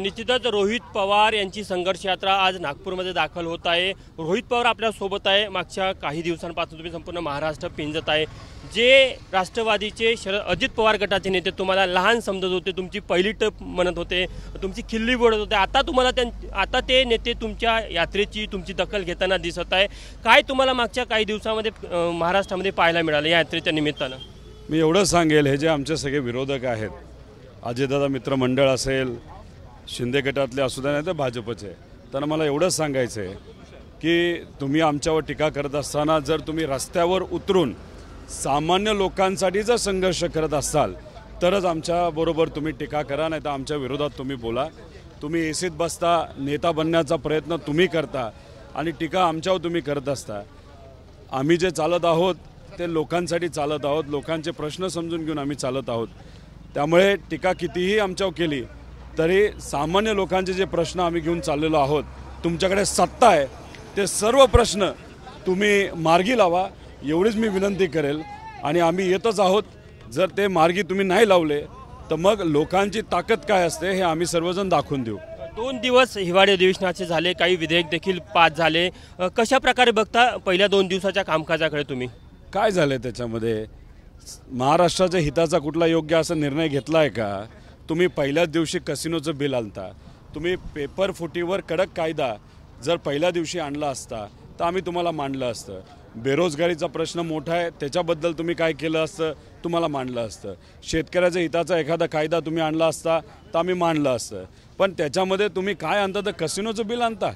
निश्चितच रोहित पवार यांची संघर्ष यात्रा आज नागपूरमध्ये दाखल होत आहे रोहित पवार आपल्यासोबत आहे मागच्या काही दिवसांपासून तुम्ही संपूर्ण महाराष्ट्र पिंजत आहे जे राष्ट्रवादीचे शरद अजित पवार गटाचे नेते तुम्हाला लहान समजत होते तुमची पहिली टप म्हणत होते तुमची खिल्ली बोलत होते आता तुम्हाला त्यां आता ते नेते तुमच्या यात्रेची तुमची दखल घेताना दिसत आहे काय तुम्हाला मागच्या काही दिवसामध्ये महाराष्ट्रामध्ये पाहायला मिळालं या यात्रेच्या निमित्तानं मी एवढं सांगेल हे जे आमचे सगळे विरोधक आहेत अजितदादा मित्रमंडळ असेल शिंदे गटातले असू द्या नाही तर भाजपचे तर मला एवढंच सांगायचं आहे की तुम्ही आमच्यावर टीका करत असताना जर तुम्ही रस्त्यावर उतरून सामान्य लोकांसाठी जर संघर्ष करत असाल तरच आमच्याबरोबर तुम्ही टीका करा नाही तर आमच्या विरोधात तुम्ही बोला तुम्ही एसीत बसता नेता बनण्याचा प्रयत्न तुम्ही करता आणि टीका आमच्यावर तुम्ही करत असता आम्ही जे चालत आहोत ते लोकांसाठी चालत आहोत लोकांचे प्रश्न समजून घेऊन आम्ही चालत आहोत त्यामुळे टीका कितीही आमच्यावर केली तरी सामान्य लोकांचे जे प्रश्न आम्ही घेऊन चाललेलो आहोत तुमच्याकडे सत्ता आहे ते सर्व प्रश्न तुम्ही मार्गी लावा एवढीच मी विनंती करेल आणि आम्ही येतच आहोत जर ते मार्गी तुम्ही नाही लावले तर मग लोकांची ताकद काय असते हे आम्ही सर्वजण दाखवून देऊ दोन दिवस हिवाळी अधिवेशनाचे झाले काही विधेयक देखील पास झाले कशा प्रकारे बघता पहिल्या दोन दिवसाच्या कामकाजाकडे तुम्ही काय झालं त्याच्यामध्ये महाराष्ट्राच्या हिताचा कुठला योग्य असा निर्णय घेतला आहे का तुम्ही पहिल्याच दिवशी कसिनोचं बिल आणता तुम्ही पेपर फुटीवर कडक कायदा जर पहिल्या दिवशी आणला असता तर आम्ही तुम्हाला मांडलं असतं बेरोजगारीचा प्रश्न मोठा आहे त्याच्याबद्दल तुम्ही काय केलं असतं तुम्हाला मांडलं असतं शेतकऱ्याच्या हिताचा एखादा कायदा तुम्ही आणला असता तर आम्ही मांडलं असतं पण त्याच्यामध्ये तुम्ही काय आणता तर कसिनोचं बिल आणता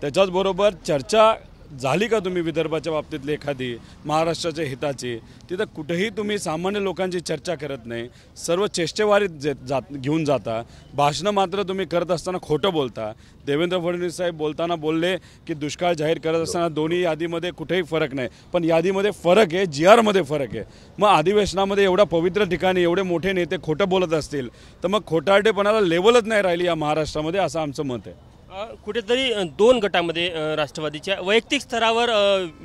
त्याच्याचबरोबर चर्चा झाली का तुम्ही विदर्भाच्या बाबतीतली एखादी महाराष्ट्राच्या हिताची तिथं कुठेही तुम्ही सामान्य लोकांची चर्चा करत नाही सर्व चेष्टेवारीत जात घेऊन जाता भाषणं मात्र तुम्ही करत असताना खोटं बोलता देवेंद्र फडणवीस साहेब बोलताना बोलले की दुष्काळ जाहीर करत असताना दोन्ही यादीमध्ये कुठेही फरक नाही पण यादीमध्ये फरक आहे जी आरमध्ये फरक आहे मग अधिवेशनामध्ये एवढ्या पवित्र ठिकाणी एवढे मोठे नेते खोटं बोलत असतील तर मग खोटारडेपणाला लेवलच नाही राहिली या महाराष्ट्रामध्ये असं आमचं मत आहे कुठेतरी दोन गटामध्ये राष्ट्रवादीच्या वैयक्तिक स्तरावर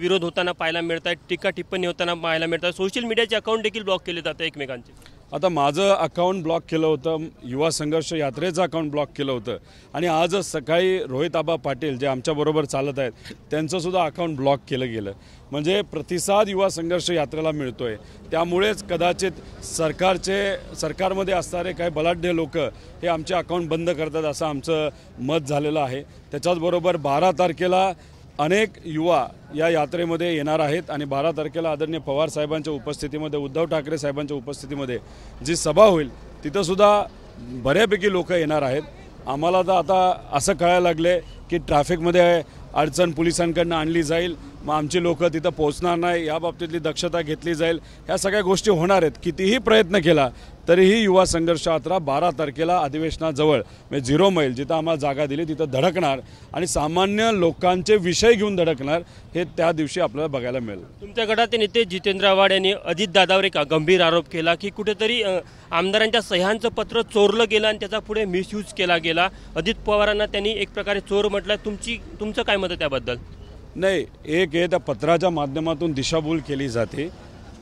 विरोध होताना पाहायला मिळत आहेत टीका टिप्पणी होताना पाहायला मिळतात सोशल मीडियाचे अकाउंट देखील ब्लॉक केले जातात एकमेकांचे आता माझं अकाउंट ब्लॉक केलं होतं युवा संघर्ष यात्रेचं अकाउंट ब्लॉक केलं होतं आणि आजच सकाळी रोहित आबा पाटील जे आमच्याबरोबर चालत आहेत त्यांचंसुद्धा अकाउंट ब्लॉक केलं गेलं म्हणजे प्रतिसाद युवा संघर्ष यात्रेला मिळतो आहे त्यामुळेच कदाचित सरकारचे सरकारमध्ये असणारे काही बलाढ्य लोक हे आमचे अकाउंट बंद करतात असं आमचं मत झालेलं आहे त्याच्याचबरोबर बारा तारखेला अनेक युवा या यात्रेमध्ये येणार आहेत आणि बारा तारखेला आदरणीय पवार साहेबांच्या उपस्थितीमध्ये उद्धव ठाकरे साहेबांच्या उपस्थितीमध्ये जी सभा होईल तिथंसुद्धा बऱ्यापैकी लोक येणार आहेत आम्हाला तर आता असं कळायला लागले की ट्रॅफिकमध्ये अडचण पोलिसांकडनं आणली जाईल मग आमची लोक तिथं पोहोचणार नाही या बाबतीतली दक्षता घेतली जाईल ह्या सगळ्या गोष्टी होणार आहेत कितीही प्रयत्न केला तरीही युवा संघर्ष यात्रा बारा तारखेला अधिवेशनाजवळ म्हणजे झिरो मैल जिथं आम्हाला जागा दिली तिथं धडकणार आणि सामान्य लोकांचे विषय घेऊन धडकणार हे त्या दिवशी आपल्याला बघायला मिळेल तुमच्या गटाचे नेते जितेंद्र आव्हाड यांनी अजित दादावर एक गंभीर आरोप केला की कुठेतरी आमदारांच्या सह्यांचं पत्र चोरलं गेलं आणि त्याचा पुढे मिसयूज केला गेला अजित पवारांना त्यांनी एक प्रकारे चोर म्हटलं तुमची तुमचं काय मत त्याबद्दल नाही एक हे त्या पत्राच्या माध्यमातून दिशाभूल केली जाते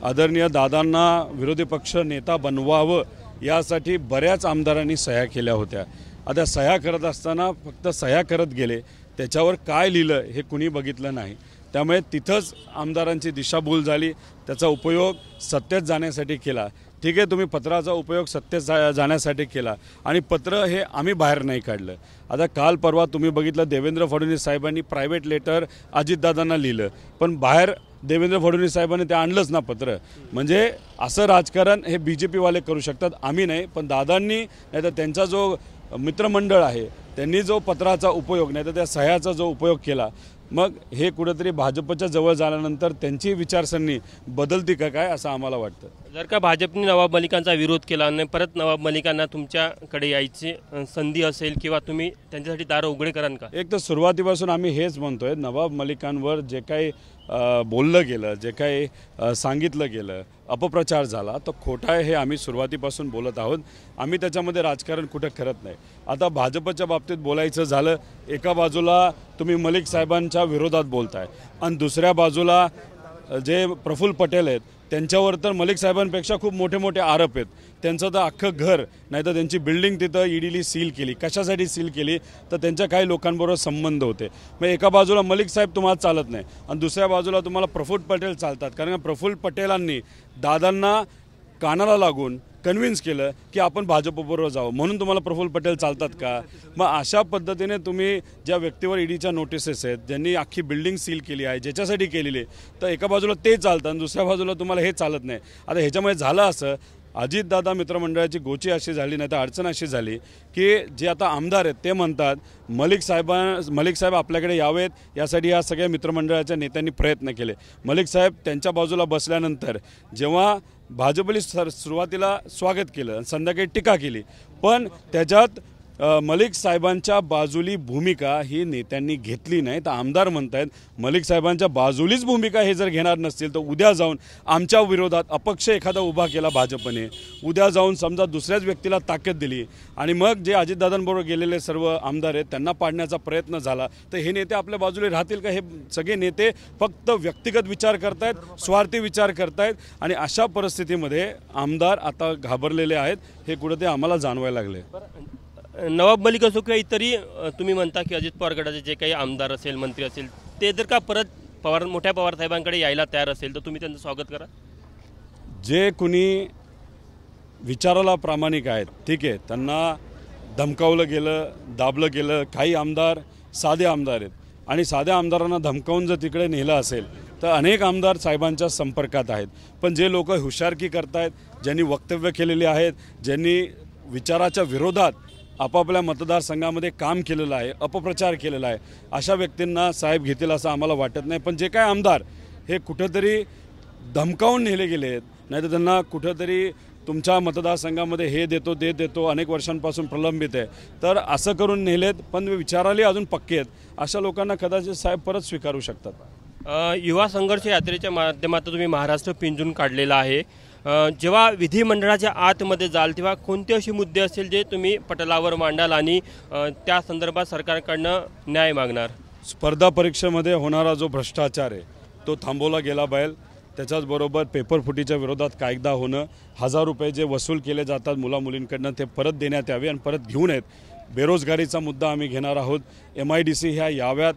आदरणीय दादांना विरोधी पक्ष नेता बनवावं यासाठी बऱ्याच आमदारांनी सह्या केल्या होत्या आता सह्या करत असताना फक्त सह्या करत गेले त्याच्यावर काय लिहिलं हे कुणी बघितलं नाही त्यामुळे तिथंच आमदारांची दिशाभूल झाली त्याचा उपयोग सत्तेत जाण्यासाठी केला ठीक आहे तुम्ही पत्राचा उपयोग सत्तेत जा जाण्यासाठी केला आणि पत्र हे आम्ही बाहेर नाही काढलं आता काल परवा तुम्ही बघितलं देवेंद्र फडणवीस साहेबांनी प्रायव्हेट लेटर अजितदादांना लिहिलं पण बाहेर देवेंद्र फडणवीस साहेबांनी ते आणलंच ना पत्र म्हणजे असं राजकारण हे बी जे पीवाले करू शकतात आम्ही नाही पण दादांनी नाही तर त्यांचा जो मित्रमंडळ आहे त्यांनी जो पत्राचा उपयोग नाही तर त्या सह्याचा जो उपयोग केला मग हे कुठंतरी भाजपच्या जवळ झाल्यानंतर त्यांची विचारसरणी बदलती का काय असं आम्हाला वाटतं जर का भाजपने नवाब मलिकांचा विरोध केला नाही परत नवाब मलिकांना तुमच्याकडे यायची संधी असेल किंवा तुम्ही त्यांच्यासाठी दारं उघडे कराल का एक तर सुरुवातीपासून आम्ही हेच म्हणतोय नवाब मलिकांवर जे काही बोललं गेलं जे काही सांगितलं गेलं अपप्रचार झाला तर खोटा आहे हे आम्ही सुरुवातीपासून बोलत आहोत आम्ही त्याच्यामध्ये राजकारण कुठं करत नाही आता भाजपच्या बाबतीत बोलायचं झालं एका बाजूला तुम्ही मलिक साहेबांच्या विरोधात बोलताय आणि दुसऱ्या बाजूला जे प्रफुल्ल पटेल आहेत त्यांच्यावर तर मलिक साहेबांपेक्षा खूप मोठे मोठे आरोप आहेत त्यांचं तर अख्खं घर नाही तर त्यांची बिल्डिंग तिथं ईडीली सील केली कशासाठी सील केली तर त्यांच्या काही लोकांबरोबर संबंध होते मग एका बाजूला मलिक साहेब तुम्हाला चालत नाही आणि दुसऱ्या बाजूला तुम्हाला प्रफुल्ल पटेल चालतात कारण प्रफुल्ल पटेलांनी दादांना कानाला लागून कन्व्हिन्स केलं की आपण भाजपबरोबर जावं म्हणून तुम्हाला प्रफुल्ल पटेल चालतात का मग अशा पद्धतीने तुम्ही ज्या व्यक्तीवर ईडीच्या नोटिसेस आहेत ज्यांनी अख्खी बिल्डिंग सील केली आहे ज्याच्यासाठी केलेली आहे तर एका बाजूला ते चालतं आणि दुसऱ्या बाजूला तुम्हाला हे चालत नाही आता ह्याच्यामुळे झालं असं अजितदादा मित्रमंडळाची गोची अशी झाली नाही तर अडचण अशी झाली की जे आता आमदार आहेत ते म्हणतात मलिक साहेबां मलिक साहेब आपल्याकडे यावेत यासाठी या सगळ्या मित्रमंडळाच्या नेत्यांनी प्रयत्न केले मलिक साहेब त्यांच्या बाजूला बसल्यानंतर जेव्हा भाजपने सर सुरुवातीला स्वागत केलं संध्याकाळी टीका केली पण त्याच्यात मलिक साहेबांच्या बाजूली भूमिका ही नेत्यांनी घेतली नाही तर आमदार म्हणत आहेत मलिक साहेबांच्या बाजूलीच भूमिका हे जर घेणार नसतील तर उद्या जाऊन आमच्या विरोधात अपक्ष एखादा उभा केला भाजपने उद्या जाऊन समजा दुसऱ्याच व्यक्तीला ताकद दिली आणि मग जे अजितदादांबरोबर गेलेले सर्व आमदार आहेत त्यांना पाडण्याचा प्रयत्न झाला तर हे नेते आपल्या बाजूला राहतील का हे सगळे नेते फक्त व्यक्तिगत विचार करतायत स्वार्थी विचार करतायत आणि अशा परिस्थितीमध्ये आमदार आता घाबरलेले आहेत हे कुठं ते आम्हाला जाणवायला लागले नवाब मलिक असो किंवा इतरही तुम्ही म्हणता की अजित पवार गटाचे जे काही आमदार असेल मंत्री असेल ते जर का परत पवार मोठ्या पवार साहेबांकडे यायला तयार असेल तर तुम्ही त्यांचं स्वागत करा जे कुणी विचाराला प्रामाणिक आहेत ठीक आहे त्यांना धमकावलं गेलं दाबलं गेलं काही आमदार साधे आमदार आहेत आणि साध्या आमदारांना धमकावून जर तिकडे नेलं असेल तर अनेक आमदार साहेबांच्या संपर्कात आहेत पण जे लोक हुशारकी करतायत ज्यांनी वक्तव्य केलेली आहेत ज्यांनी विचाराच्या विरोधात आपापल्या मतदारसंघामध्ये काम केलेलं आहे अपप्रचार केलेला आहे अशा व्यक्तींना साहेब घेतील असं आम्हाला वाटत नाही पण जे काय आमदार हे कुठंतरी धमकावून नेले गेले आहेत नाहीतर त्यांना कुठंतरी तुमच्या मतदारसंघामध्ये हे देतो ते देतो अनेक वर्षांपासून प्रलंबित आहे तर असं करून नेलेत पण विचाराली अजून पक्के आहेत अशा लोकांना कदाचित साहेब परत स्वीकारू शकतात युवा संघर्ष यात्रेच्या माध्यमातून तुम्ही महाराष्ट्र पिंजून काढलेला आहे जेव्हा विधिमंडळाच्या आतमध्ये जाल तेव्हा कोणते असे मुद्दे असतील जे तुम्ही पटलावर मांडाल आणि त्या संदर्भात सरकारकडनं न्याय मागणार स्पर्धा परीक्षेमध्ये होणारा जो भ्रष्टाचार आहे तो थांबवला गेला बैल त्याच्याचबरोबर पेपर फुटीच्या विरोधात कायदा होणं हजार रुपये जे वसूल केले जातात मुलामुलींकडनं ते परत देण्यात यावे आणि परत घेऊन येत बेरोजगारीचा मुद्दा आम्ही घेणार आहोत एम आय डी सी ह्या याव्यात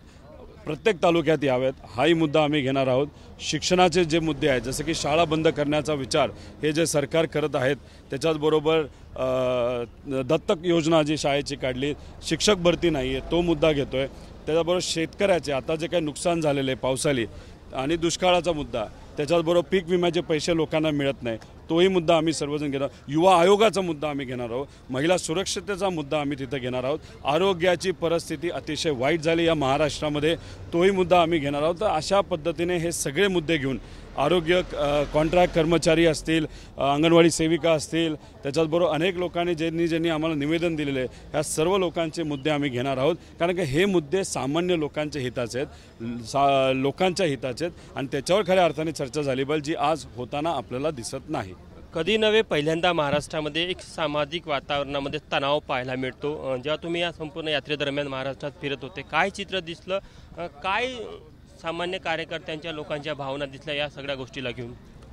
प्रत्येक तालुक्यात याव्यात हाही मुद्दा आम्ही घेणार आहोत शिक्षणाचे जे मुद्दे आहेत जसं की शाळा बंद करण्याचा विचार हे जे सरकार करत आहेत त्याच्याचबरोबर दत्तक योजना जी शाळेची काढली शिक्षक भरती नाही आहे तो मुद्दा घेतो आहे त्याच्याबरोबर शेतकऱ्याचे आता जे काही नुकसान झालेले आहे पावसाळी आणि दुष्काळाचा मुद्दा त्याच्याचबरोबर पीक विम्याचे पैसे लोकांना मिळत नाही तोही मुद्दा आम्ही सर्वजण घेणार युवा आयोगाचा मुद्दा आम्ही घेणार आहोत महिला सुरक्षतेचा मुद्दा आम्ही तिथं घेणार आहोत आरोग्याची परिस्थिती अतिशय वाईट झाली या महाराष्ट्रामध्ये तोही मुद्दा आम्ही घेणार आहोत तर अशा पद्धतीने हे सगळे मुद्दे घेऊन आरोग्य कॉन्ट्रॅक्ट कर्मचारी असतील अंगणवाडी सेविका असतील त्याच्याचबरोबर अनेक लोकांनी ज्यांनी ज्यांनी आम्हाला निवेदन दिलेले आहे ह्या सर्व लोकांचे मुद्दे आम्ही घेणार आहोत कारण की हे मुद्दे सामान्य लोकांच्या हिताचे आहेत सा लोकांच्या हिताचे आहेत आणि त्याच्यावर खऱ्या अर्थाने चर्चा झाली पाहिजे जी आज होताना आपल्याला दिसत नाही कधी नव्हे पहिल्यांदा महाराष्ट्रामध्ये एक सामाजिक वातावरणामध्ये तणाव पाहायला मिळतो जेव्हा तुम्ही या संपूर्ण यात्रेदरम्यान महाराष्ट्रात फिरत होते काय चित्र दिसलं काय सामान्य कार्यकर्त्यांच्या लोकांच्या भावना दिसल्या या सगळ्या गोष्टीला घेऊन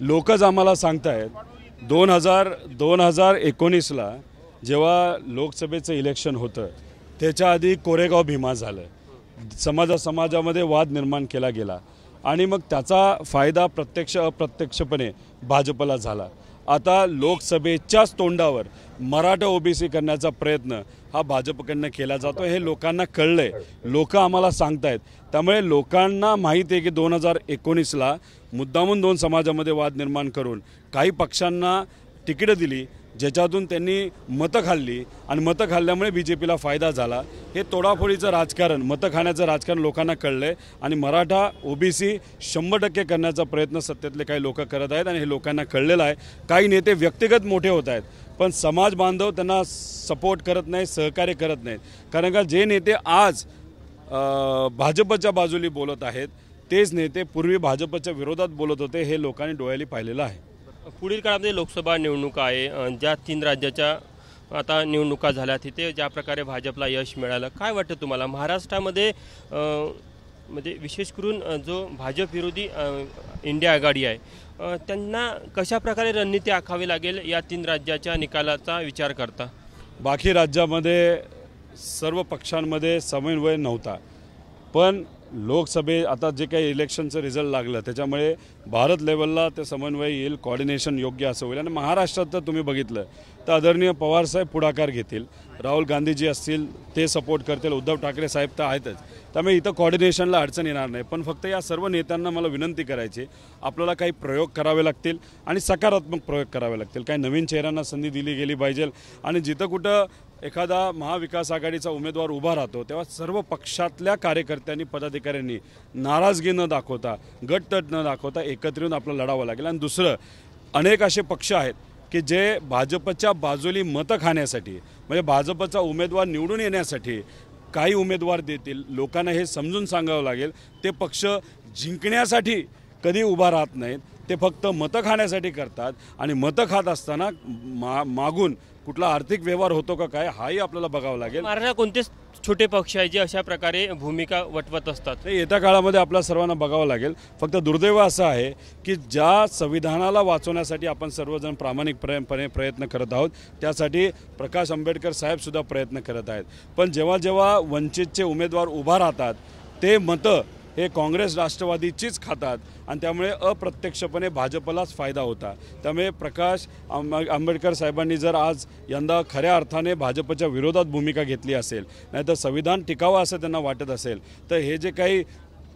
लोकच आम्हाला सांगतायत दोन हजार दोन हजार एकोणीसला जेव्हा लोकसभेचं इलेक्शन होतं त्याच्या आधी कोरेगाव भीमा झालं समाजा समाजामध्ये वाद निर्माण केला गेला आणि मग त्याचा फायदा प्रत्यक्ष अप्रत्यक्षपणे भाजपला झाला आता लोकसभेच्याच तोंडावर मराठा ओबीसी करण्याचा प्रयत्न हा भाजपकडनं केला जातो हे लोकांना कळलं आहे लोकं आम्हाला सांगतायत त्यामुळे लोकांना माहिती आहे की दोन हजार एकोणीसला मुद्दामून दोन समाजामध्ये वाद निर्माण करून काही पक्षांना तिकीटं दिली ज्याच्यातून त्यांनी मतं खाल्ली आणि मतं खाल्ल्यामुळे बी जे पीला फायदा झाला हे तोडाफोडीचं राजकारण मतं खाण्याचं राजकारण लोकांना कळलं आहे आणि मराठा ओबीसी शंभर टक्के करण्याचा प्रयत्न सत्तेतले काही लोक करत आहेत आणि हे लोकांना कळलेलं आहे काही नेते व्यक्तिगत मोठे होत आहेत पण समाज बांधव त्यांना सपोर्ट करत नाही सहकार्य करत नाहीत कारण का जे नेते आज भाजपच्या बाजूला बोलत आहेत तेच नेते पूर्वी भाजपच्या विरोधात बोलत होते हे लोकांनी डोळ्याली पाहिलेलं आहे पुढील काळामध्ये लोकसभा निवडणुका आहे ज्या तीन राज्याच्या आता निवडणुका झाल्या तिथे ज्या प्रकारे भाजपला यश मिळालं काय वाटतं तुम्हाला महाराष्ट्रामध्ये म्हणजे विशेष करून जो भाजप विरोधी इंडिया आघाडी आहे त्यांना कशा प्रकारे रणनीती आखावी लागेल या तीन राज्याच्या निकालाचा विचार करता बाकी राज्यामध्ये सर्व पक्षांमध्ये समन्वय नव्हता पण लोकसभे आता जे काही इलेक्शनचं रिझल्ट लागलं त्याच्यामुळे भारत लेवलला ते समन्वय येईल कॉर्डिनेशन योग्य असं होईल आणि महाराष्ट्रात तर तुम्ही बघितलं तर आदरणीय पवारसाहेब पुढाकार घेतील राहुल गांधीजी असतील ते सपोर्ट करतील उद्धव ठाकरे साहेब तर आहेतच त्यामुळे इथं कॉर्डिनेशनला अडचण येणार नाही पण फक्त या सर्व नेत्यांना मला विनंती करायची आपल्याला काही प्रयोग करावे लागतील आणि सकारात्मक प्रयोग करावे लागतील काही नवीन चेहऱ्यांना संधी दिली गेली पाहिजे आणि जिथं कुठं एखादा महाविकास आघाडीचा उमेदवार उभा राहतो तेव्हा सर्व पक्षातल्या कार्यकर्त्यांनी पदाधिकाऱ्यांनी नाराजगी न दाखवता गटतट न दाखवता एकत्र येऊन आपलं लढावं लागेल आणि दुसरं अनेक असे पक्ष आहेत की जे भाजपच्या बाजूली मतं खाण्यासाठी म्हणजे भाजपचा उमेदवार निवडून येण्यासाठी काही उमेदवार देतील लोकांना हे समजून सांगावं लागेल ते पक्ष जिंकण्यासाठी कधी उभा राहत नाहीत ते फक्त मतं खाण्यासाठी करतात आणि मतं खात असताना मा मागून कुठला आर्थिक व्यवहार होतो का काय हाही आपल्याला बघावं लागेल महाराष्ट्रात कोणतेच छोटे पक्ष आहे जे अशा प्रकारे भूमिका वटवत असतात ते येत्या काळामध्ये आपल्या सर्वांना बघावं लागेल फक्त दुर्दैव असं आहे की ज्या संविधानाला वाचवण्यासाठी आपण सर्वजण प्रामाणिक प्रामाणिकपणे प्रयत्न करत आहोत त्यासाठी प्रकाश आंबेडकर साहेबसुद्धा प्रयत्न करत आहेत पण जेव्हा जेव्हा वंचितचे उमेदवार उभा राहतात ते मतं हे काँग्रेस राष्ट्रवादीचीच खातात आणि त्यामुळे अप्रत्यक्षपणे भाजपलाच फायदा होता त्यामुळे प्रकाश आंबेडकर साहेबांनी जर आज यंदा खऱ्या अर्थाने भाजपच्या विरोधात भूमिका घेतली असेल नाहीतर संविधान टिकावं असं त्यांना वाटत असेल तर हे जे काही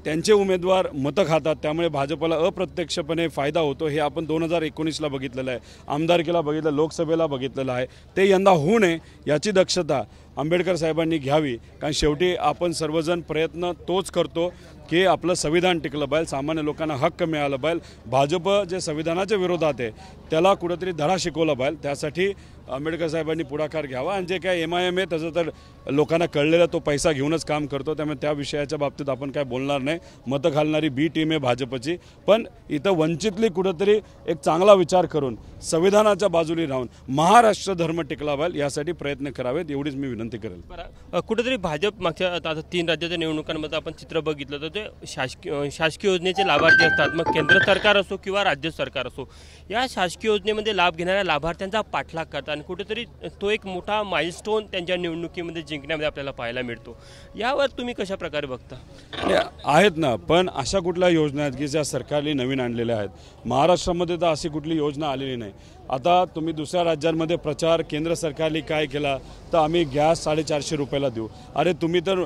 त्यांचे उमेदवार मतं खातात त्यामुळे भाजपला अप्रत्यक्षपणे फायदा होतो हे आपण दोन हजार एकोणीसला बघितलेलं आहे आमदारकीला बघितलं लोकसभेला बघितलेलं आहे ते यंदा होऊ नये याची दक्षता आंबेडकर साहेबांनी घ्यावी कारण शेवटी आपण सर्वजण प्रयत्न तोच करतो की आपलं संविधान टिकलं पाहिजे सामान्य लोकांना हक्क मिळालं पाहिजे भाजप जे संविधानाच्या विरोधात आहे त्याला कुठंतरी धडा शिकवला पाहिजे त्यासाठी आंबेडकर साहेबांनी पुढाकार घ्यावा आणि जे काय एम आय एम आहे त्याचं तर लोकांना कळलेला तो पैसा घेऊनच काम करतो त्यामुळे त्या विषयाच्या बाबतीत आपण काय बोलणार नाही मतं घालणारी बी टीम आहे भाजपची पण इथं वंचितली कुठंतरी एक चांगला विचार करून संविधानाच्या बाजूने राहून महाराष्ट्र धर्म टिकला पाहिजे यासाठी प्रयत्न करावेत एवढीच मी विनंती विनंती करेल कुठेतरी भाजप मागच्या आता तीन राज्याच्या निवडणुकांमध्ये आपण चित्र बघितलं तर ते शासकीय शासकीय योजनेचे लाभार्थी असतात मग केंद्र सरकार असो किंवा राज्य सरकार असो या शासकीय योजनेमध्ये लाभ घेणाऱ्या लाभार्थ्यांचा पाठलाग करतात आणि कुठेतरी तो एक मोठा माइलस्टोन त्यांच्या निवडणुकीमध्ये जिंकण्यामध्ये आपल्याला पाहायला मिळतो यावर तुम्ही कशा प्रकारे बघता आहेत ना पण अशा कुठल्या योजना आहेत की ज्या सरकारने नवीन आणलेल्या आहेत महाराष्ट्रामध्ये तर अशी कुठली योजना आलेली नाही आता तुम्ही दुसऱ्या राज्यांमध्ये प्रचार केंद्र सरकारने काय केला तर आम्ही गॅस साडेचारशे रुपयाला देऊ अरे तुम्ही तर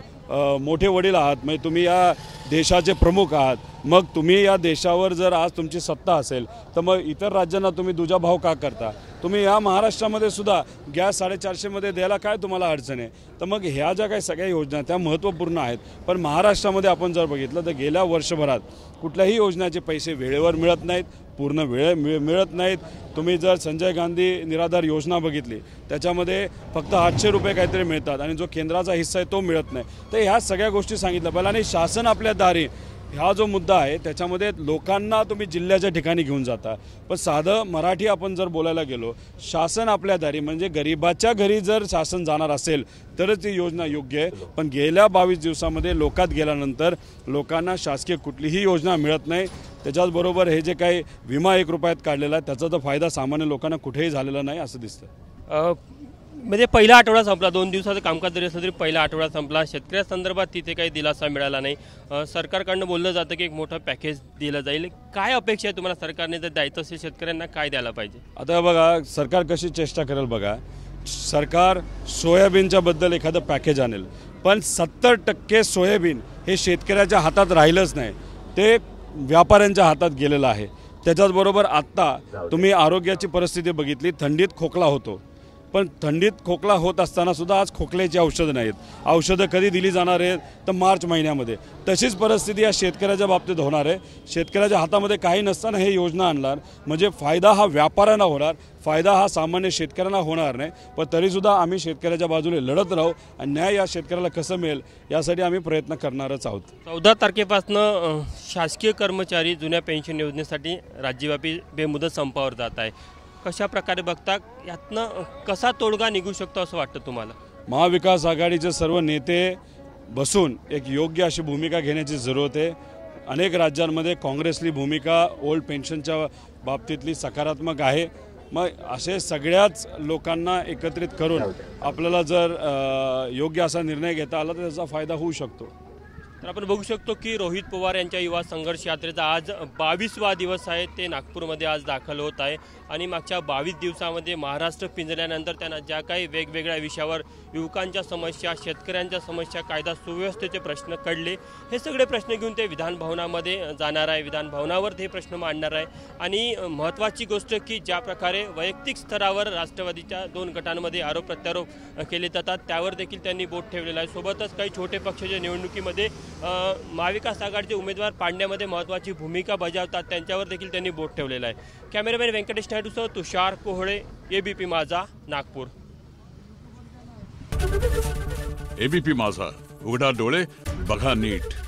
मोठे वडील आहात म्हणजे तुम्ही या देशाचे प्रमुख आहात मग तुम्ही या देशावर जर आज तुमची सत्ता असेल तर मग इतर राज्यांना तुम्ही दुजा भाव का करता तुम्ही या महाराष्ट्रामध्ये सुद्धा गॅस साडेचारशेमध्ये द्यायला काय तुम्हाला अडचण आहे तर मग ह्या ज्या काही सगळ्या योजना त्या महत्त्वपूर्ण आहेत पण महाराष्ट्रामध्ये आपण जर बघितलं तर गेल्या वर्षभरात कुठल्याही योजनाचे पैसे वेळेवर मिळत नाहीत पूर्ण वेळ मिळ मिळत नाहीत तुम्ही जर संजय गांधी निराधार योजना बघितली त्याच्यामध्ये फक्त आठशे रुपये काहीतरी मिळतात आणि जो केंद्राचा हिस्सा आहे तो मिळत नाही तर ह्या सगळ्या गोष्टी सांगितल्या पहिला आणि शासन आपल्या दारी हा जो मुद्दा आहे त्याच्यामध्ये लोकांना तुम्ही जिल्ह्याच्या ठिकाणी घेऊन जाता पण साधं मराठी आपण जर बोलायला गेलो शासन आपल्या दारी म्हणजे गरिबाच्या घरी जर शासन जाणार असेल तरच ही योजना योग्य आहे पण गेल्या बावीस दिवसामध्ये लोकात गेल्यानंतर लोकांना शासकीय कुठलीही योजना मिळत नाही त्याच्याचबरोबर हे जे काही विमा एक रुपयात काढलेला आहे त्याचा तर फायदा सामान्य लोकांना कुठेही झालेला नाही असं दिसतं म्हणजे पहिला आठवडा संपला दोन दिवसाचं कामकाज जरी असलं तरी पहिला आठवडा संपला शेतकऱ्यासंदर्भात तिथे काही दिलासा मिळाला नाही सरकारकडनं बोललं जातं की एक मोठं पॅकेज दिलं जाईल काय अपेक्षा आहे तुम्हाला सरकारने जर द्यायचं असेल शेतकऱ्यांना काय द्यायला पाहिजे आता बघा सरकार कशी चेष्टा करेल बघा सरकार सोयाबीनच्याबद्दल एखादं पॅकेज आणेल पण सत्तर टक्के सोयाबीन हे शेतकऱ्याच्या हातात राहिलंच नाही ते व्यापाऱ्यांच्या हातात गेलेलं आहे त्याच्याचबरोबर आत्ता तुम्ही आरोग्याची परिस्थिती बघितली थंडीत खोकला होतो पण थंडीत खोकला होत असताना सुद्धा आज खोकल्याची औषधं नाहीत औषधं कधी दिली जाणार आहेत तर मार्च महिन्यामध्ये तशीच परिस्थिती या शेतकऱ्याच्या बाबतीत होणार आहे शेतकऱ्याच्या हातामध्ये काही नसताना हे योजना आणणार म्हणजे फायदा हा व्यापाऱ्यांना होणार फायदा हा सामान्य शेतकऱ्यांना होणार नाही पण तरीसुद्धा आम्ही शेतकऱ्याच्या बाजूने लढत राहू आणि न्याय या शेतकऱ्याला कसं मिळेल यासाठी आम्ही प्रयत्न करणारच आहोत चौदा तारखेपासून शासकीय कर्मचारी जुन्या पेन्शन योजनेसाठी राज्यव्यापी बेमुदत संपावर जात आहे कशा प्रकारे बघता यातनं कसा तोडगा निघू शकतो असं वाटतं तुम्हाला महाविकास आघाडीचे सर्व नेते बसून एक योग्य अशी भूमिका घेण्याची जरूरत आहे अनेक राज्यांमध्ये काँग्रेसली भूमिका ओल्ड पेन्शनच्या बाबतीतली सकारात्मक आहे मग असे सगळ्याच लोकांना एकत्रित करून आपल्याला जर योग्य असा निर्णय घेता आला तर त्याचा फायदा होऊ शकतो तर आपण बघू शकतो की रोहित पवार यांच्या युवा संघर्ष यात्रेचा आज बावीसवा दिवस आहे ते नागपूरमध्ये आज दाखल होत आहे आणि मागच्या बावीस दिवसामध्ये महाराष्ट्र पिंजल्यानंतर त्यांना ज्या काही वेगवेगळ्या विषयावर युवकांच्या समस्या शेतकऱ्यांच्या समस्या कायदा सुव्यवस्थेचे प्रश्न कळले हे सगळे प्रश्न घेऊन ते विधानभवनामध्ये जाणार आहे विधानभवनावर ते प्रश्न मांडणार आहे आणि महत्त्वाची गोष्ट की ज्या प्रकारे वैयक्तिक स्तरावर राष्ट्रवादीच्या दोन गटांमध्ये आरोप प्रत्यारोप केले जातात त्यावर देखील त्यांनी बोट ठेवलेला आहे सोबतच काही छोटे पक्षाच्या निवडणुकीमध्ये महाविकास आघाडीचे उमेदवार पाडण्यामध्ये महत्त्वाची भूमिका बजावतात त्यांच्यावर देखील त्यांनी बोट ठेवलेला आहे कॅमेरामॅन व्यंकटेश नायडूसह तुषार कोहळे एबीपी माझा नागपूर एबीपी माझा उघडा डोळे बघा नीट